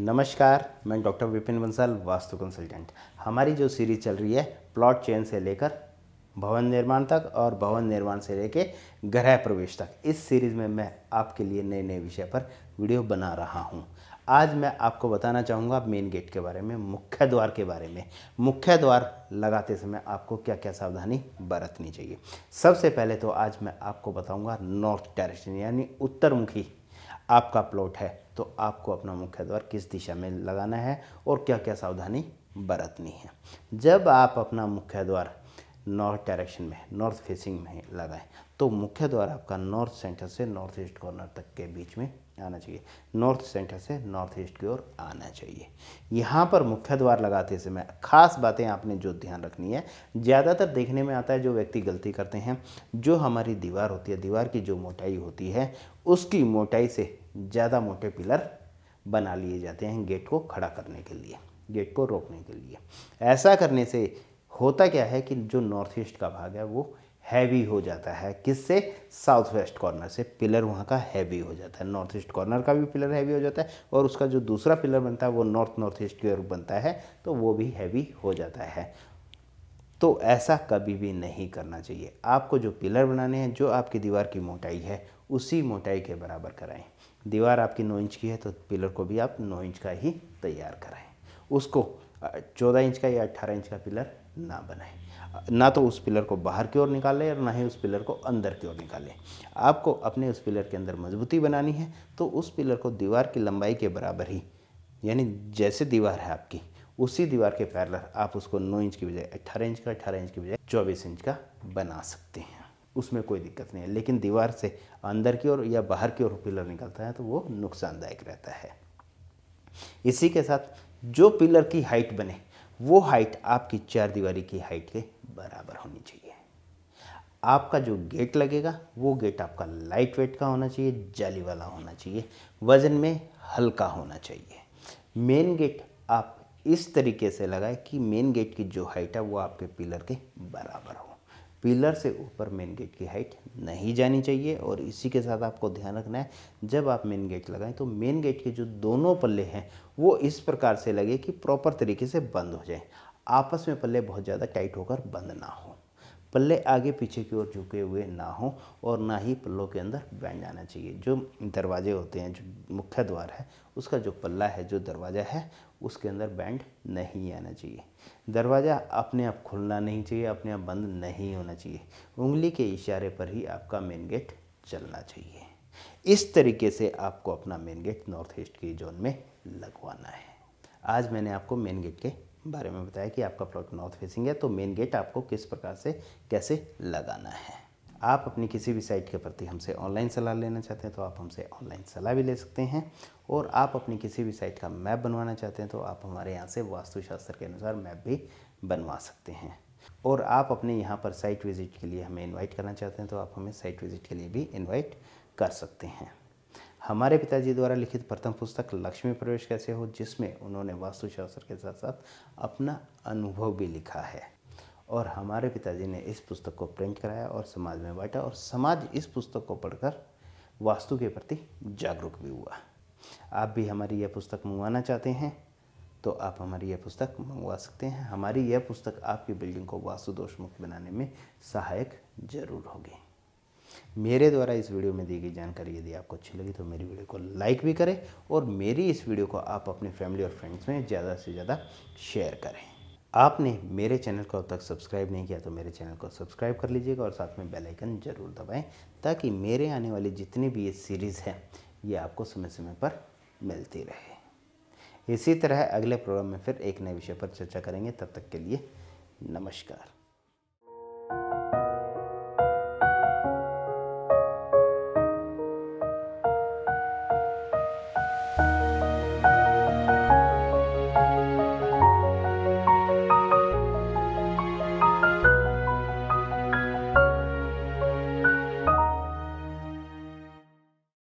नमस्कार मैं doctor Vipin Bansal vastu consultant हमारी जो सीरीज चल रही है प्लॉट चेन से लेकर भवन निर्माण तक और भवन निर्माण से लेकर गृह प्रवेश तक इस सीरीज़ में मैं आपके लिए नए नए विषय पर वीडियो बना रहा हूँ आज मैं आपको बताना चाहूँगा मेन गेट के बारे में मुख्य द्वार के बारे में मुख्य द्वार लगाते समय आपको क्या क्या सावधानी बरतनी चाहिए सबसे पहले तो आज मैं आपको बताऊँगा नॉर्थ डायरेक्शन यानी उत्तरमुखी आपका प्लॉट है तो आपको अपना मुख्य द्वार किस दिशा में लगाना है और क्या क्या सावधानी बरतनी है जब आप अपना मुख्य द्वार नॉर्थ डायरेक्शन में नॉर्थ फेसिंग में लगाएं तो मुख्य द्वार आपका नॉर्थ सेंटर से नॉर्थ ईस्ट कॉर्नर तक के बीच में आना चाहिए नॉर्थ सेंटर से नॉर्थ ईस्ट की ओर आना चाहिए यहाँ पर मुख्य द्वार लगाते समय खास बातें आपने जो ध्यान रखनी है ज़्यादातर देखने में आता है जो व्यक्ति गलती करते हैं जो हमारी दीवार होती है दीवार की जो मोटाई होती है उसकी मोटाई से ज़्यादा मोटे पिलर बना लिए जाते हैं गेट को खड़ा करने के लिए गेट को रोकने के लिए ऐसा करने से होता क्या है कि जो नॉर्थ ईस्ट का भाग है वो हैवी हो जाता है किससे साउथ वेस्ट कॉर्नर से पिलर वहाँ का हैवी हो जाता है नॉर्थ ईस्ट कॉर्नर का भी पिलर हैवी हो जाता है और उसका जो दूसरा पिलर बनता है वो नॉर्थ नॉर्थ ईस्ट की ओर बनता है तो वो भी हैवी हो जाता है तो ऐसा कभी भी नहीं करना चाहिए आपको जो पिलर बनाने हैं जो आपकी दीवार की मोटाई है उसी मोटाई के बराबर कराएं दीवार आपकी नौ इंच की है तो पिलर को भी आप नौ इंच का ही तैयार कराएं उसको चौदह इंच का या अट्ठारह इंच का पिलर ना बनाएं ना तो उस पिलर को बाहर की ओर निकालें और ना ही उस पिलर को अंदर की ओर निकालें आपको अपने उस पिलर के अंदर मजबूती बनानी है तो उस पिलर को दीवार की लंबाई के बराबर ही यानी जैसे दीवार है आपकी उसी दीवार के पैरलर आप उसको 9 इंच की बजाय 18 इंच का 18 इंच की बजाय 24 इंच का बना सकते हैं उसमें कोई दिक्कत नहीं है लेकिन दीवार से अंदर की ओर या बाहर की ओर पिलर निकलता है तो वो नुकसानदायक रहता है इसी के साथ जो पिलर की हाइट बने वो हाइट आपकी चार दीवारी की हाइट के बराबर होनी चाहिए आपका जो गेट लगेगा वो गेट आपका लाइट वेट का होना चाहिए जाली वाला होना चाहिए वज़न में हल्का होना चाहिए मेन गेट आप इस तरीके से लगाएं कि मेन गेट की जो हाइट है वो आपके पिलर के बराबर हो पिलर से ऊपर मेन गेट की हाइट नहीं जानी चाहिए और इसी के साथ आपको ध्यान रखना है जब आप मेन गेट लगाएं तो मेन गेट के जो दोनों पल्ले हैं वो इस प्रकार से लगे कि प्रॉपर तरीके से बंद हो जाए आपस में पल्ले बहुत ज़्यादा टाइट होकर बंद ना हो पल्ले आगे पीछे की ओर झुके हुए ना हो और ना ही पल्लों के अंदर बैंड आना चाहिए जो दरवाजे होते हैं जो मुख्य द्वार है उसका जो पल्ला है जो दरवाज़ा है उसके अंदर बैंड नहीं आना चाहिए दरवाज़ा अपने आप खुलना नहीं चाहिए अपने आप बंद नहीं होना चाहिए उंगली के इशारे पर ही आपका मेन गेट चलना चाहिए इस तरीके से आपको अपना मेन गेट नॉर्थ ईस्ट के जोन में लगवाना है आज मैंने आपको मेन गेट के बारे में बताया कि आपका प्लॉट नॉर्थ फेसिंग है तो मेन गेट आपको किस प्रकार से कैसे लगाना है आप अपनी किसी भी साइट के प्रति हमसे ऑनलाइन सलाह लेना चाहते हैं तो आप हमसे ऑनलाइन सलाह भी ले सकते हैं और आप अपनी किसी भी साइट का मैप बनवाना चाहते हैं तो आप हमारे यहाँ से वास्तुशास्त्र के अनुसार मैप भी बनवा सकते हैं और आप अपने यहाँ पर साइट विज़िट के लिए हमें इनवाइट करना चाहते हैं तो आप हमें साइट विज़िट के लिए भी इनवाइट कर सकते हैं हमारे पिताजी द्वारा लिखित प्रथम पुस्तक लक्ष्मी प्रवेश कैसे हो जिसमें उन्होंने वास्तुशास्त्र के साथ साथ अपना अनुभव भी लिखा है और हमारे पिताजी ने इस पुस्तक को प्रिंट कराया और समाज में बांटा और समाज इस पुस्तक को पढ़कर वास्तु के प्रति जागरूक भी हुआ आप भी हमारी यह पुस्तक मंगवाना चाहते हैं तो आप हमारी यह पुस्तक मंगवा सकते हैं हमारी यह पुस्तक आपकी बिल्डिंग को वास्तु दोष मुक्त बनाने में सहायक जरूर होगी मेरे द्वारा इस वीडियो में दी गई जानकारी यदि आपको अच्छी लगी तो मेरी वीडियो को लाइक भी करें और मेरी इस वीडियो को आप अपने फैमिली और फ्रेंड्स में ज़्यादा से ज़्यादा शेयर करें आपने मेरे चैनल को अब तक सब्सक्राइब नहीं किया तो मेरे चैनल को सब्सक्राइब कर लीजिएगा और साथ में बेल आइकन ज़रूर दबाएं ताकि मेरे आने वाली जितनी भी ये सीरीज़ है ये आपको समय समय पर मिलती रहे इसी तरह अगले प्रोग्राम में फिर एक नए विषय पर चर्चा करेंगे तब तक के लिए नमस्कार